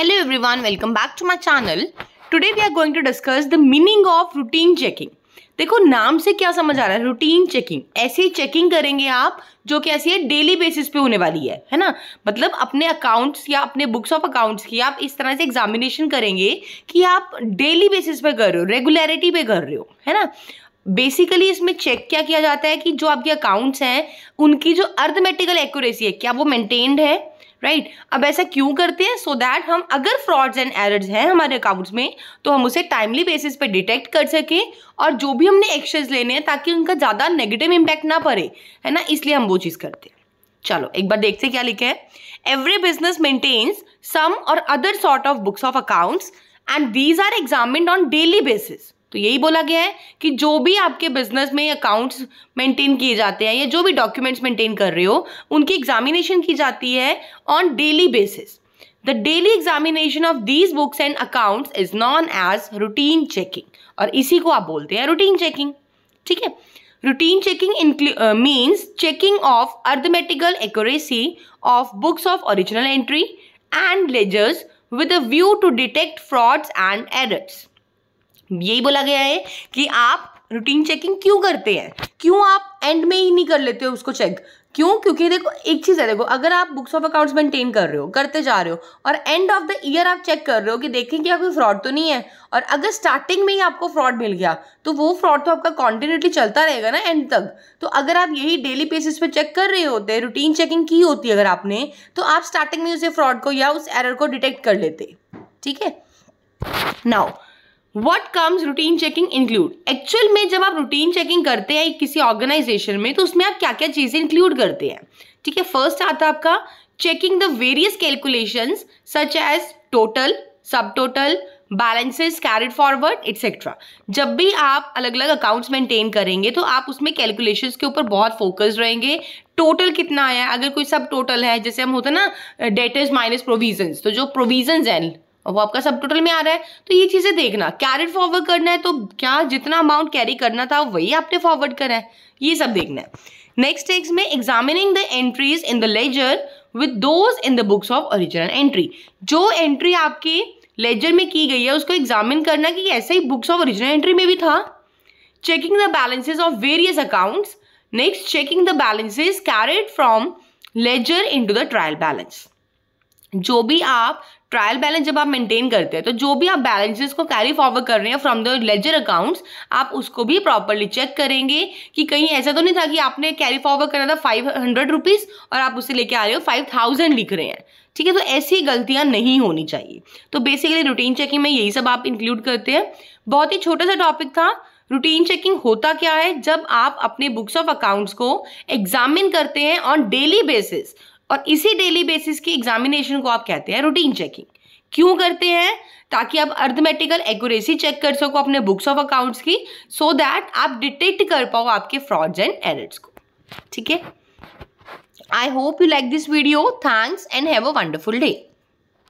Hello everyone welcome back to my channel today we are going to discuss the meaning of routine checking देखो नाम से क्या समझ आ रहा है रूटीन चेकिंग ऐसी चेकिंग करेंगे आप जो कि ऐसी है डेली बेसिस पे होने वाली है है ना मतलब अपने अकाउंट्स या अपने बुक्स ऑफ अकाउंट्स की आप इस तरह से एग्जामिनेशन करेंगे कि आप डेली बेसिस पे कर रहे हो रेगुलरिटी पे कर रहे हो है ना बेसिकली इसमें चेक क्या किया जाता है कि जो आपके अकाउंट्स हैं उनकी जो अर्थमेटिकल एक्यूरेसी है क्या वो मेंटेन्ड है राइट right? अब ऐसा क्यों करते हैं सो so दैट हम अगर फ्रॉड्स एंड एरर्स हैं हमारे अकाउंट्स में तो हम उसे टाइमली बेसिस पे डिटेक्ट कर सकें और जो भी हमने एक्शन लेने हैं ताकि उनका ज़्यादा नेगेटिव इम्पैक्ट ना पड़े है ना इसलिए हम वो चीज़ करते हैं चलो एक बार देखते क्या लिखे है एवरी बिजनेस मेंटेन्स सम और other sort of books of accounts and these are examine on daily basis तो यही बोला गया है कि जो भी आपके बिजनेस में अकाउंट्स मेंटेन किए जाते हैं या जो भी डॉक्यूमेंट्स मेंटेन कर रहे हो उनकी एग्जामिनेशन की जाती है on daily basis the daily examination of these books and accounts is known as routine checking और इसी को आप बोलते हैं रूटीन चेकिंग ठीक है routine checking means checking of arithmetical accuracy of books of original entry and ledgers with a view to detect frauds and errors. यही बोला गया है कि आप रूटीन चेकिंग क्यों करते हैं क्यों आप एंड में ही नहीं कर लेते हो उसको चेक क्यों क्योंकि देखो एक चीज़ है देखो अगर आप बुक्स ऑफ अकाउंट्स मेंटेन कर रहे हो करते जा रहे हो और एंड ऑफ द ईयर आप चेक कर रहे हो कि देखें क्या कोई फ्रॉड तो नहीं है और अगर स्टार्टिंग में ही आपको फ्रॉड मिल गया तो वो फ्रॉड तो आपका कॉन्टिन्यूटली चलता रहेगा ना एंड तक तो अगर आप यही डेली बेसिस पे चेक कर रहे होते रूटीन चेकिंग की होती है अगर आपने तो आप स्टार्टिंग में उसे फ्रॉड को या उस एरर को डिटेक्ट कर लेते ठीक है now what comes routine checking include actual में जब आप रूटीन चेकिंग करते हैं किसी ऑर्गेनाइजेशन में तो उसमें आप क्या क्या चीज़ें इंक्लूड करते हैं ठीक है फर्स्ट आता है आपका checking the various calculation such as total sub total balances carried forward etcetera जब भी आप अलग अलग अकाउंट्स मेंटेन करेंगे तो आप उसमें कैलकुलेशन के ऊपर बहुत फोकस रहेंगे टोटल कितना आया अगर कोई सब टोटल है जैसे हम होते हैं ना डेटर्स माइनस प्रोविजन तो जो प्रोविजन हैं और वो आपका सब टोटल में आ रहा है तो ये चीज़ें देखना कैरेट फॉरवर्ड करना है तो क्या जितना अमाउंट कैरी करना था वही आपने फॉरवर्ड करा है ये सब देखना है नेक्स्ट टेक्स में examining the entries in the ledger with those in the books of original entry जो एंट्री आपकी लेजर में की गई है उसको एग्जामिन करना कि ऐसे ही बुक्स ऑफ ओरिजिनल एंट्री में भी था checking the balances of various accounts next checking the balances carried from ledger in the trial balance जो भी आप ट्रायल बैलेंस जब आप मेंटेन करते हैं तो जो भी आप बैलेंसेस को कैरी फॉरवर्ड कर रहे हैं फ्रॉम द लेजर अकाउंट्स आप उसको भी प्रॉपरली चेक करेंगे कि कहीं ऐसा तो नहीं था कि आपने कैरी फॉरवर्ड करा था फाइव हंड्रेड रुपीज़ और आप उसे लेके आ रहे हो फाइव थाउजेंड लिख रहे हैं ठीक है तो ऐसी गलतियां नहीं होनी चाहिए तो बेसिकली रूटीन चेकिंग में यही सब आप इंक्लूड करते हैं बहुत ही छोटा सा टॉपिक था रूटीन चेकिंग होता क्या है जब आप अपने बुक्स ऑफ अकाउंट्स को एग्जामिन करते हैं ऑन डेली बेसिस और इसी डेली बेसिस की एग्जामिनेशन को आप कहते हैं रूटीन चेकिंग क्यों करते हैं ताकि आप अर्थमेटिकल एक्यूरेसी चेक कर सको अपने बुक्स ऑफ अकाउंट्स की सो so दैट आप डिटेक्ट कर पाओ आपके फ्रॉड्स एंड एरर्स को ठीक है I hope you like this video thanks and have a wonderful day